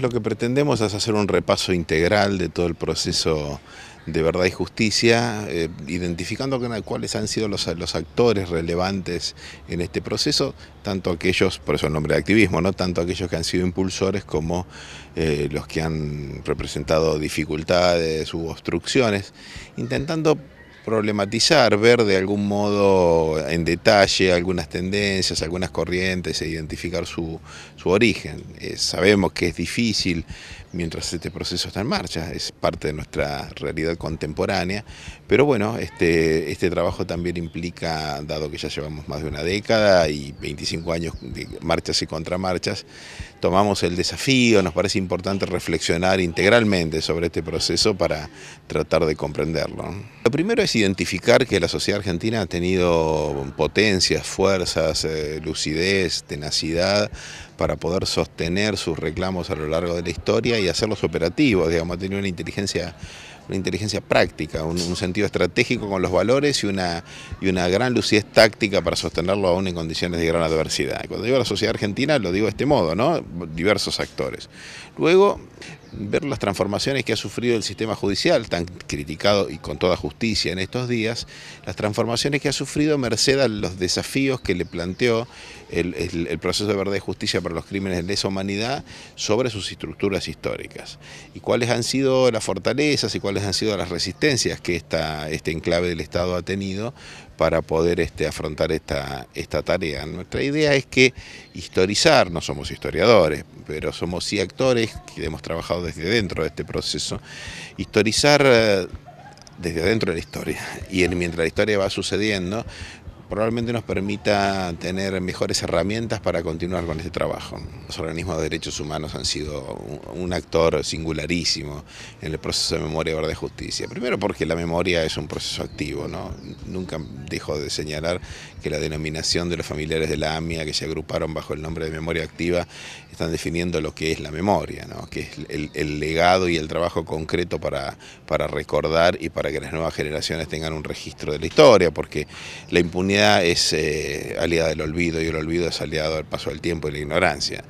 Lo que pretendemos es hacer un repaso integral de todo el proceso de verdad y justicia, eh, identificando cuáles han sido los, actores relevantes en este proceso, tanto aquellos, por eso el nombre de activismo, ¿no? tanto aquellos que han sido impulsores como eh, los que han representado dificultades u obstrucciones, intentando problematizar, ver de algún modo en detalle algunas tendencias, algunas corrientes e identificar su, su origen. Eh, sabemos que es difícil mientras este proceso está en marcha, es parte de nuestra realidad contemporánea, pero bueno, este, este trabajo también implica, dado que ya llevamos más de una década y 25 años de marchas y contramarchas, tomamos el desafío, nos parece importante reflexionar integralmente sobre este proceso para tratar de comprenderlo. Lo primero es identificar que la sociedad argentina ha tenido potencias, fuerzas, eh, lucidez, tenacidad para poder sostener sus reclamos a lo largo de la historia y hacerlos operativos, digamos, ha tenido una inteligencia una inteligencia práctica, un, sentido estratégico con los valores y una, y una gran lucidez táctica para sostenerlo aún en condiciones de gran adversidad. Cuando digo la sociedad argentina, lo digo de este modo, ¿no? Diversos actores. Luego, ver las transformaciones que ha sufrido el sistema judicial, tan criticado y con toda justicia en estos días, las transformaciones que ha sufrido merced a los desafíos que le planteó el, proceso de verdad y justicia para los crímenes de lesa humanidad sobre sus estructuras históricas. Y cuáles han sido las fortalezas y cuáles han sido las resistencias que este enclave del Estado ha tenido para poder este, afrontar esta, esta tarea. Nuestra idea es que historizar, no somos historiadores, pero somos sí actores que hemos trabajado desde dentro de este proceso. Historizar eh, desde dentro de la historia y mientras la historia va sucediendo, probablemente nos permita tener mejores herramientas para continuar con este trabajo. Los organismos de derechos humanos han sido un actor singularísimo en el proceso de memoria, y verdad de justicia. Primero porque la memoria es un proceso activo, ¿no? Nunca dejo de señalar que la denominación de los familiares de la AMIA que se agruparon bajo el nombre de memoria activa están definiendo lo que es la memoria, Que es el, legado y el trabajo concreto para, para recordar y para que las nuevas generaciones tengan un registro de la historia, porque la impunidad es eh, aliada del olvido y el olvido es aliado al paso del tiempo y la ignorancia.